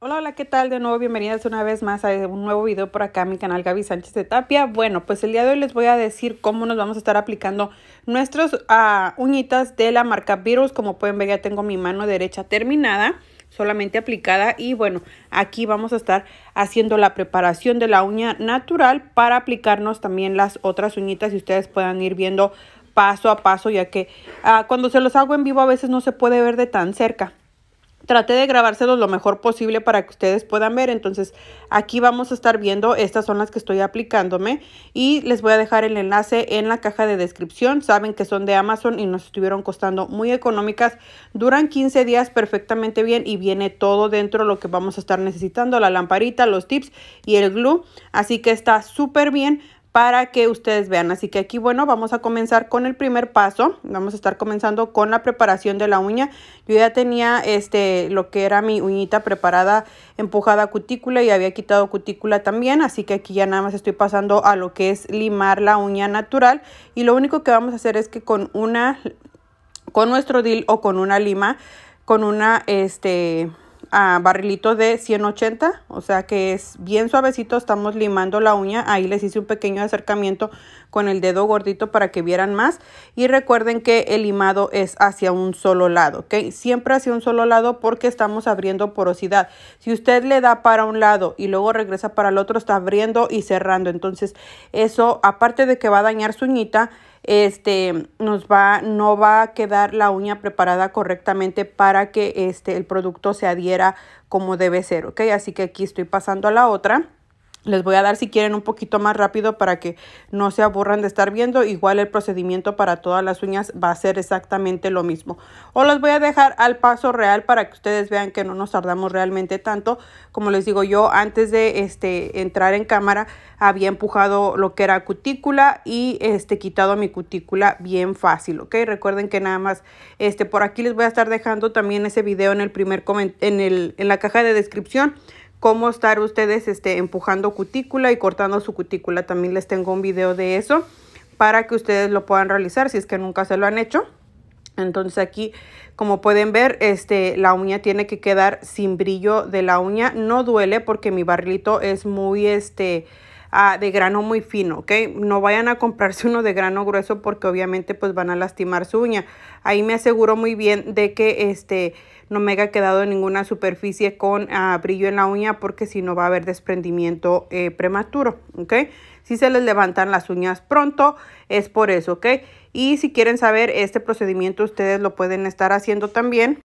Hola, hola, ¿qué tal? De nuevo, bienvenidas una vez más a un nuevo video por acá, mi canal Gaby Sánchez de Tapia. Bueno, pues el día de hoy les voy a decir cómo nos vamos a estar aplicando nuestras ah, uñitas de la marca Virus. Como pueden ver, ya tengo mi mano derecha terminada, solamente aplicada. Y bueno, aquí vamos a estar haciendo la preparación de la uña natural para aplicarnos también las otras uñitas y ustedes puedan ir viendo paso a paso, ya que ah, cuando se los hago en vivo a veces no se puede ver de tan cerca. Traté de grabárselos lo mejor posible para que ustedes puedan ver. Entonces aquí vamos a estar viendo, estas son las que estoy aplicándome y les voy a dejar el enlace en la caja de descripción. Saben que son de Amazon y nos estuvieron costando muy económicas. Duran 15 días perfectamente bien y viene todo dentro lo que vamos a estar necesitando, la lamparita, los tips y el glue. Así que está súper bien para que ustedes vean. Así que aquí, bueno, vamos a comenzar con el primer paso. Vamos a estar comenzando con la preparación de la uña. Yo ya tenía este lo que era mi uñita preparada, empujada cutícula y había quitado cutícula también. Así que aquí ya nada más estoy pasando a lo que es limar la uña natural. Y lo único que vamos a hacer es que con una, con nuestro dil o con una lima, con una, este barrilito barrilito de 180, o sea que es bien suavecito, estamos limando la uña, ahí les hice un pequeño acercamiento con el dedo gordito para que vieran más y recuerden que el limado es hacia un solo lado, ok, siempre hacia un solo lado porque estamos abriendo porosidad, si usted le da para un lado y luego regresa para el otro, está abriendo y cerrando, entonces eso aparte de que va a dañar su uñita, este nos va no va a quedar la uña preparada correctamente para que este el producto se adhiera como debe ser ok así que aquí estoy pasando a la otra les voy a dar si quieren un poquito más rápido para que no se aburran de estar viendo. Igual el procedimiento para todas las uñas va a ser exactamente lo mismo. O los voy a dejar al paso real para que ustedes vean que no nos tardamos realmente tanto. Como les digo yo, antes de este, entrar en cámara había empujado lo que era cutícula y este, quitado mi cutícula bien fácil. Recuerden que nada más este, por aquí les voy a estar dejando también ese video en, el primer en, en la caja de descripción cómo estar ustedes este, empujando cutícula y cortando su cutícula. También les tengo un video de eso para que ustedes lo puedan realizar si es que nunca se lo han hecho. Entonces aquí, como pueden ver, este, la uña tiene que quedar sin brillo de la uña. No duele porque mi barrilito es muy, este, Ah, de grano muy fino, ¿ok? No vayan a comprarse uno de grano grueso porque obviamente pues van a lastimar su uña. Ahí me aseguro muy bien de que este no me haya quedado ninguna superficie con ah, brillo en la uña porque si no va a haber desprendimiento eh, prematuro, ¿ok? Si se les levantan las uñas pronto es por eso, ¿ok? Y si quieren saber este procedimiento ustedes lo pueden estar haciendo también.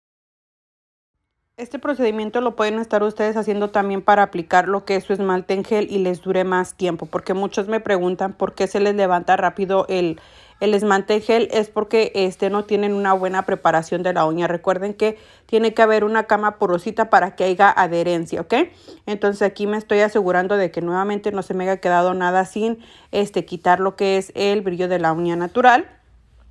Este procedimiento lo pueden estar ustedes haciendo también para aplicar lo que es su esmalte en gel y les dure más tiempo, porque muchos me preguntan por qué se les levanta rápido el, el esmalte en gel, es porque este no tienen una buena preparación de la uña. Recuerden que tiene que haber una cama porosita para que haya adherencia, ¿ok? Entonces aquí me estoy asegurando de que nuevamente no se me haya quedado nada sin este, quitar lo que es el brillo de la uña natural.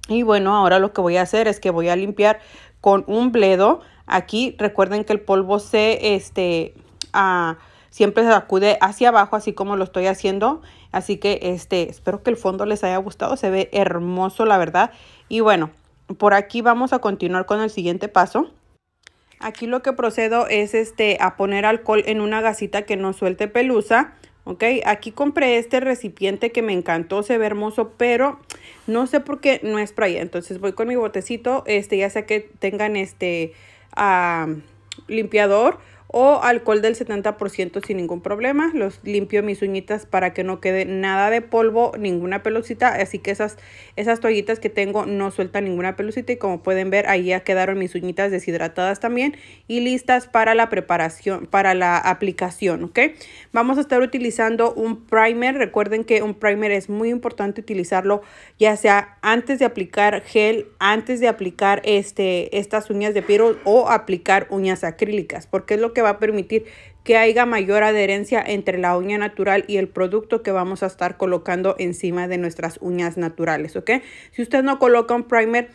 Y bueno, ahora lo que voy a hacer es que voy a limpiar con un bledo. Aquí recuerden que el polvo se, este, ah, siempre se acude hacia abajo, así como lo estoy haciendo. Así que, este, espero que el fondo les haya gustado. Se ve hermoso, la verdad. Y bueno, por aquí vamos a continuar con el siguiente paso. Aquí lo que procedo es este, a poner alcohol en una gasita que no suelte pelusa ok aquí compré este recipiente que me encantó se ve hermoso pero no sé por qué no es para entonces voy con mi botecito este ya sea que tengan este ah, limpiador o alcohol del 70% sin ningún problema. Los limpio mis uñitas para que no quede nada de polvo, ninguna pelucita. Así que esas, esas toallitas que tengo no sueltan ninguna pelucita y como pueden ver ahí ya quedaron mis uñitas deshidratadas también y listas para la preparación, para la aplicación, ¿ok? Vamos a estar utilizando un primer. Recuerden que un primer es muy importante utilizarlo ya sea antes de aplicar gel, antes de aplicar este, estas uñas de piel o aplicar uñas acrílicas porque es lo que que va a permitir que haya mayor adherencia entre la uña natural y el producto que vamos a estar colocando encima de nuestras uñas naturales, ¿ok? Si usted no coloca un primer,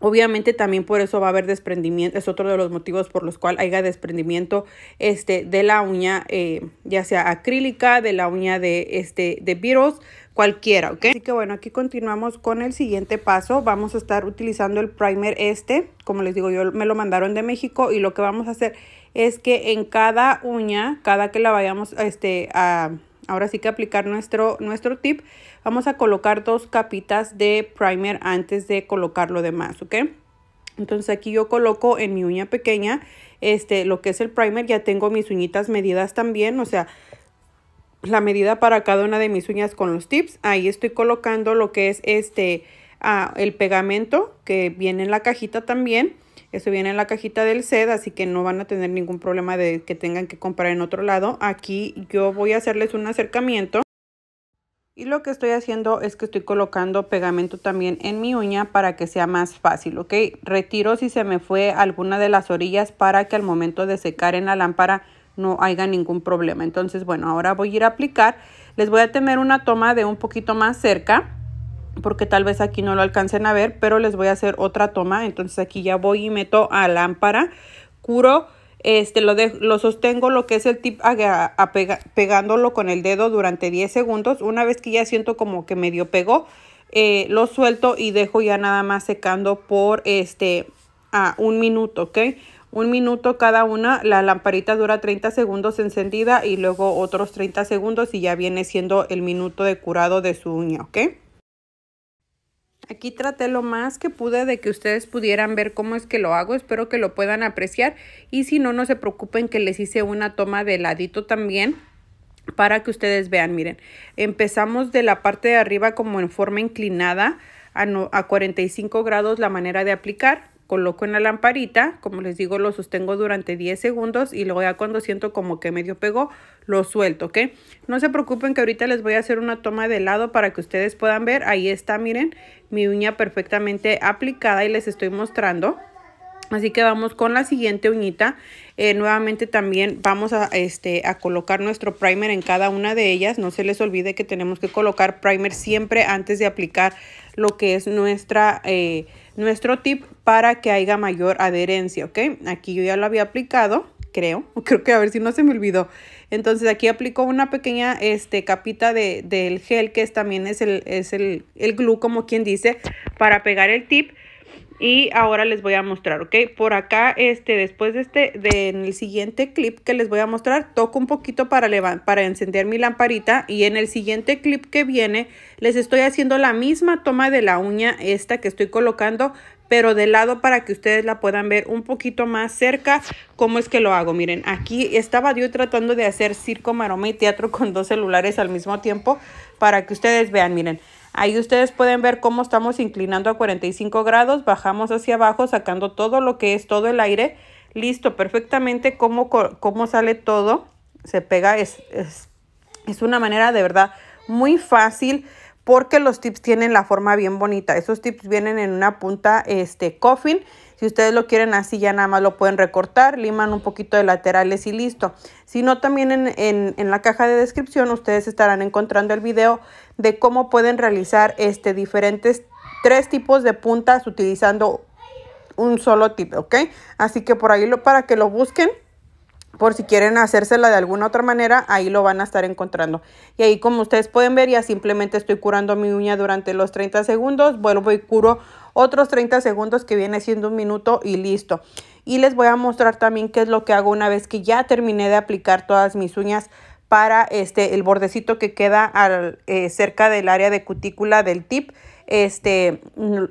Obviamente también por eso va a haber desprendimiento, es otro de los motivos por los cuales haya desprendimiento este, de la uña, eh, ya sea acrílica, de la uña de, este, de virus, cualquiera, ¿ok? Así que bueno, aquí continuamos con el siguiente paso. Vamos a estar utilizando el primer este. Como les digo, yo me lo mandaron de México y lo que vamos a hacer es que en cada uña, cada que la vayamos este, a, ahora sí que aplicar nuestro, nuestro tip, vamos a colocar dos capitas de primer antes de colocar lo demás, ¿ok? Entonces aquí yo coloco en mi uña pequeña este, lo que es el primer, ya tengo mis uñitas medidas también, o sea, la medida para cada una de mis uñas con los tips. Ahí estoy colocando lo que es este, ah, el pegamento que viene en la cajita también. Eso viene en la cajita del set, así que no van a tener ningún problema de que tengan que comprar en otro lado. Aquí yo voy a hacerles un acercamiento. Y lo que estoy haciendo es que estoy colocando pegamento también en mi uña para que sea más fácil, ¿ok? Retiro si se me fue alguna de las orillas para que al momento de secar en la lámpara no haya ningún problema. Entonces, bueno, ahora voy a ir a aplicar. Les voy a tener una toma de un poquito más cerca porque tal vez aquí no lo alcancen a ver, pero les voy a hacer otra toma. Entonces aquí ya voy y meto a lámpara, curo, este, lo, lo sostengo lo que es el tip a, pegándolo con el dedo durante 10 segundos. Una vez que ya siento como que medio pegó, eh, lo suelto y dejo ya nada más secando por este a un minuto, ¿ok? un minuto cada una. La lamparita dura 30 segundos encendida y luego otros 30 segundos y ya viene siendo el minuto de curado de su uña, ¿ok? Aquí traté lo más que pude de que ustedes pudieran ver cómo es que lo hago. Espero que lo puedan apreciar. Y si no, no se preocupen que les hice una toma de ladito también para que ustedes vean. Miren, empezamos de la parte de arriba como en forma inclinada a, a 45 grados la manera de aplicar coloco en la lamparita, como les digo, lo sostengo durante 10 segundos y luego ya cuando siento como que medio pegó, lo suelto, ¿ok? No se preocupen que ahorita les voy a hacer una toma de lado para que ustedes puedan ver, ahí está, miren, mi uña perfectamente aplicada y les estoy mostrando. Así que vamos con la siguiente uñita. Eh, nuevamente también vamos a, este, a colocar nuestro primer en cada una de ellas. No se les olvide que tenemos que colocar primer siempre antes de aplicar lo que es nuestra, eh, nuestro tip para que haya mayor adherencia, ¿ok? Aquí yo ya lo había aplicado, creo. Creo que a ver si no se me olvidó. Entonces aquí aplico una pequeña este, capita del gel que es, también es, el, el, el glue, como quien dice, para pegar el tip y ahora les voy a mostrar, ¿ok? Por acá, este, después de este, de, en el siguiente clip que les voy a mostrar, toco un poquito para, para encender mi lamparita y en el siguiente clip que viene les estoy haciendo la misma toma de la uña esta que estoy colocando, pero de lado para que ustedes la puedan ver un poquito más cerca cómo es que lo hago. Miren, aquí estaba yo tratando de hacer circo, maroma y teatro con dos celulares al mismo tiempo para que ustedes vean, miren. Ahí ustedes pueden ver cómo estamos inclinando a 45 grados, bajamos hacia abajo sacando todo lo que es todo el aire. Listo, perfectamente cómo, sale todo. Se pega, es, es, es una manera de verdad muy fácil porque los tips tienen la forma bien bonita. Esos tips vienen en una punta este coffin si ustedes lo quieren así, ya nada más lo pueden recortar, liman un poquito de laterales y listo. Si no, también en, la caja de descripción ustedes estarán encontrando el video de cómo pueden realizar este, diferentes tres tipos de puntas utilizando un solo tipo ¿ok? Así que por ahí lo, para que lo busquen por si quieren hacérsela de alguna otra manera, ahí lo van a estar encontrando. Y ahí como ustedes pueden ver, ya simplemente estoy curando mi uña durante los 30 segundos, vuelvo y curo otros 30 segundos que viene siendo un minuto y listo. Y les voy a mostrar también qué es lo que hago una vez que ya terminé de aplicar todas mis uñas para este el bordecito que queda al, eh, cerca del área de cutícula del tip este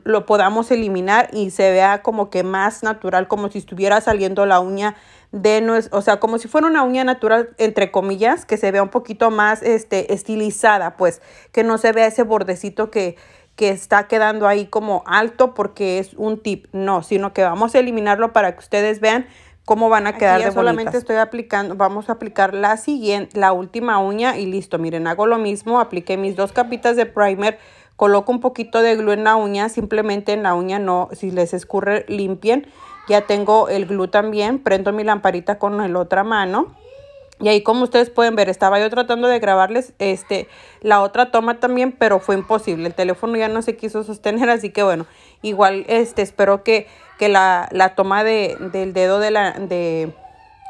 lo podamos eliminar y se vea como que más natural como si estuviera saliendo la uña de o sea, como si fuera una uña natural, entre comillas, que se vea un poquito más este, estilizada, pues, que no se vea ese bordecito que, que está quedando ahí como alto porque es un tip, no, sino que vamos a eliminarlo para que ustedes vean cómo van a quedar ya solamente estoy aplicando, vamos a aplicar la siguiente, la última uña y listo, miren, hago lo mismo, apliqué mis dos capitas de primer, coloco un poquito de glue en la uña, simplemente en la uña no, si les escurre limpien, ya tengo el glue también, prendo mi lamparita con la otra mano. Y ahí como ustedes pueden ver, estaba yo tratando de grabarles este, la otra toma también, pero fue imposible. El teléfono ya no se quiso sostener, así que bueno, igual este, espero que, la, toma del dedo de la, de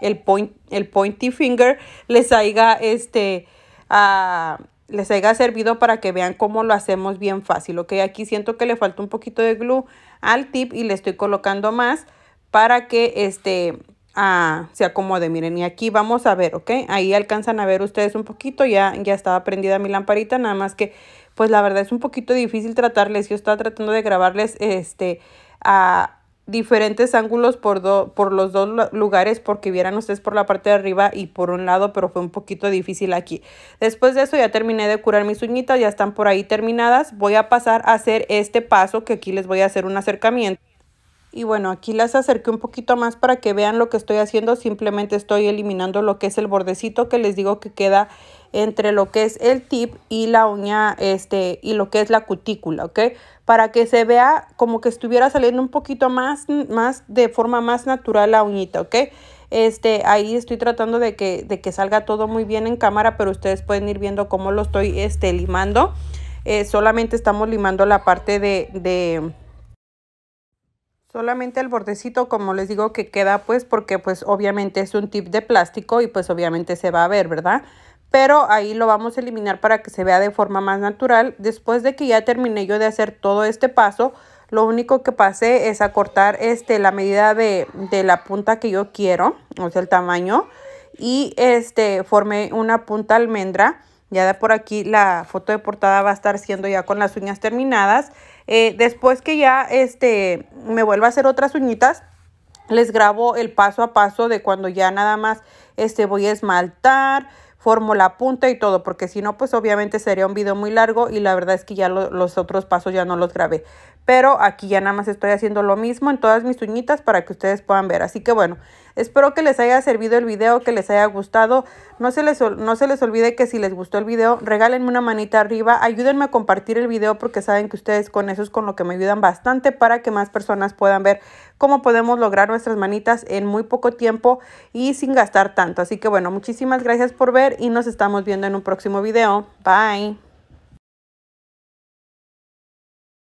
el, point, el pointy finger les haya, este, ah, les haya servido para que vean cómo lo hacemos bien fácil. Ok, aquí siento que le falta un poquito de glue al tip y le estoy colocando más para que este ah, se acomode. Miren, y aquí vamos a ver, ¿ok? Ahí alcanzan a ver ustedes un poquito, ya, ya estaba prendida mi lamparita, nada más que, pues la verdad es un poquito difícil tratarles. Yo estaba tratando de grabarles este a diferentes ángulos por, por los dos lugares porque vieran ustedes por la parte de arriba y por un lado pero fue un poquito difícil aquí después de eso ya terminé de curar mis uñitas ya están por ahí terminadas voy a pasar a hacer este paso que aquí les voy a hacer un acercamiento y bueno, aquí las acerqué un poquito más para que vean lo que estoy haciendo. Simplemente estoy eliminando lo que es el bordecito que les digo que queda entre lo que es el tip y la uña este y lo que es la cutícula, ¿ok? Para que se vea como que estuviera saliendo un poquito más, más de forma más natural la uñita, ¿ok? Este, ahí estoy tratando de que, de que salga todo muy bien en cámara, pero ustedes pueden ir viendo cómo lo estoy este, limando. Eh, solamente estamos limando la parte de, de Solamente el bordecito, como les digo, que queda pues porque pues obviamente es un tip de plástico y pues obviamente se va a ver, ¿verdad? Pero ahí lo vamos a eliminar para que se vea de forma más natural. Después de que ya terminé yo de hacer todo este paso, lo único que pasé es a cortar este, la medida de, de la punta que yo quiero, o sea, el tamaño. Y este, formé una punta almendra. Ya de por aquí la foto de portada va a estar siendo ya con las uñas terminadas. Eh, después que ya este, me vuelva a hacer otras uñitas, les grabo el paso a paso de cuando ya nada más este, voy a esmaltar, formo la punta y todo, porque si no, pues obviamente sería un video muy largo y la verdad es que ya los otros pasos ya no los grabé pero aquí ya nada más estoy haciendo lo mismo en todas mis uñitas para que ustedes puedan ver. Así que bueno, espero que les haya servido el video, que les haya gustado. No se les, no se les olvide que si les gustó el video, regálenme una manita arriba, ayúdenme a compartir el video porque saben que ustedes con eso es con lo que me ayudan bastante para que más personas puedan ver cómo podemos lograr nuestras manitas en muy poco tiempo y sin gastar tanto. Así que bueno, muchísimas gracias por ver y nos estamos viendo en un próximo video. Bye.